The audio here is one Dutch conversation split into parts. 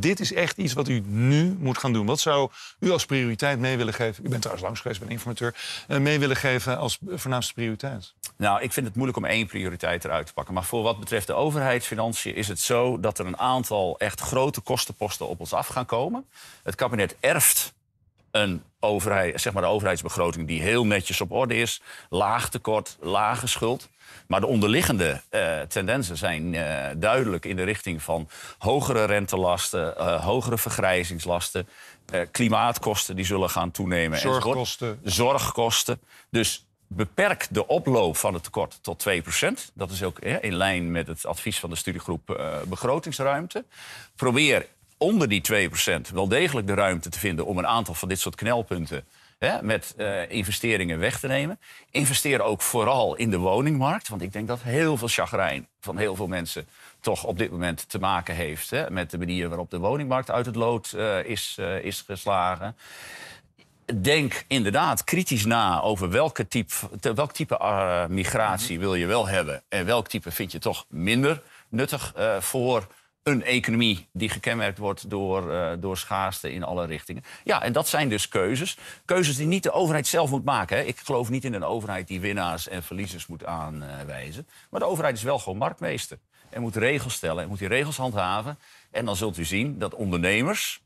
dit is echt iets wat u nu moet gaan doen. Wat zou u als prioriteit mee willen geven? U bent trouwens langs geweest, bij een informateur. Eh, mee willen geven als voornaamste prioriteit? Nou, ik vind het moeilijk om één prioriteit eruit te pakken. Maar voor wat betreft de overheidsfinanciën is het zo dat er een aantal echt grote kostenposten op ons af gaan komen. Het kabinet erft een overheid, zeg maar de overheidsbegroting die heel netjes op orde is. Laag tekort, lage schuld. Maar de onderliggende eh, tendensen zijn eh, duidelijk in de richting van hogere rentelasten, eh, hogere vergrijzingslasten, klimaatkosten die zullen gaan toenemen. Zorgkosten. Zorgkosten. Dus beperk de oploop van het tekort tot 2%. Dat is ook in lijn met het advies van de studiegroep begrotingsruimte. Probeer onder die 2% wel degelijk de ruimte te vinden om een aantal van dit soort knelpunten hè, met eh, investeringen weg te nemen. Investeer ook vooral in de woningmarkt, want ik denk dat heel veel chagrijn van heel veel mensen toch op dit moment te maken heeft hè, met de manier waarop de woningmarkt uit het lood eh, is, eh, is geslagen denk inderdaad kritisch na over welke type, welk type migratie mhm. wil je wel hebben. En welk type vind je toch minder nuttig voor een economie die gekenmerkt wordt door, uh, door schaarste in alle richtingen. Ja, en dat zijn dus keuzes. Keuzes die niet de overheid zelf moet maken. Hè. Ik geloof niet in een overheid die winnaars en verliezers moet aanwijzen. Maar de overheid is wel gewoon marktmeester. En moet regels stellen en moet die regels handhaven. En dan zult u zien dat ondernemers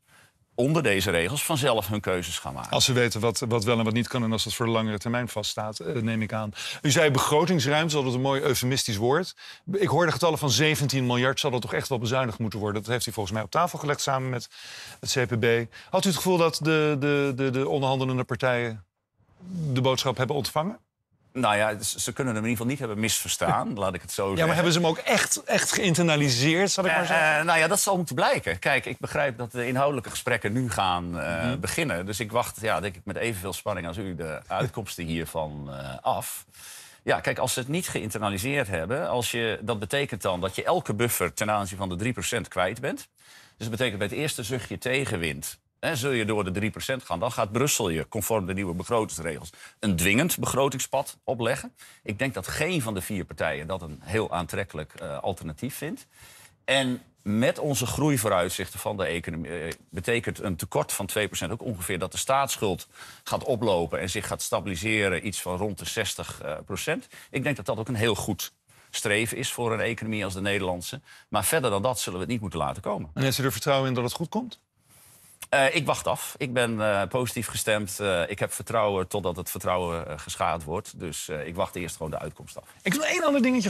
onder deze regels vanzelf hun keuzes gaan maken. Als ze weten wat, wat wel en wat niet kan en als dat voor de langere termijn vaststaat, eh, neem ik aan. U zei begrotingsruimte, dat is een mooi eufemistisch woord. Ik hoorde getallen van 17 miljard, zal dat toch echt wel bezuinigd moeten worden? Dat heeft u volgens mij op tafel gelegd samen met het CPB. Had u het gevoel dat de, de, de, de onderhandelende partijen de boodschap hebben ontvangen? Nou ja, ze kunnen hem in ieder geval niet hebben misverstaan, laat ik het zo zeggen. Ja, maar hebben ze hem ook echt, echt geïnternaliseerd, zal ik maar eh, zeggen? Eh, nou ja, dat zal moeten blijken. Kijk, ik begrijp dat de inhoudelijke gesprekken nu gaan eh, mhm. beginnen. Dus ik wacht, ja, denk ik, met evenveel spanning als u de uitkomsten hiervan af. Ja, kijk, als ze het niet geïnternaliseerd hebben... Als je, dat betekent dan dat je elke buffer ten aanzien van de 3% kwijt bent. Dus dat betekent bij het eerste zuchtje tegenwind zul je door de 3% gaan, dan gaat Brussel je conform de nieuwe begrotingsregels een dwingend begrotingspad opleggen. Ik denk dat geen van de vier partijen dat een heel aantrekkelijk eh, alternatief vindt. En met onze groeivooruitzichten van de economie eh, betekent een tekort van 2% ook ongeveer dat de staatsschuld gaat oplopen en zich gaat stabiliseren, iets van rond de 60 eh, procent. Ik denk dat dat ook een heel goed streven is voor een economie als de Nederlandse. Maar verder dan dat zullen we het niet moeten laten komen. En is er vertrouwen in dat het goed komt? Eh, ik wacht af. Ik ben eh, positief gestemd. Eh, ik heb vertrouwen totdat het vertrouwen geschaad wordt. Dus ik wacht eerst gewoon de uitkomst af. Ik wil één ander dingetje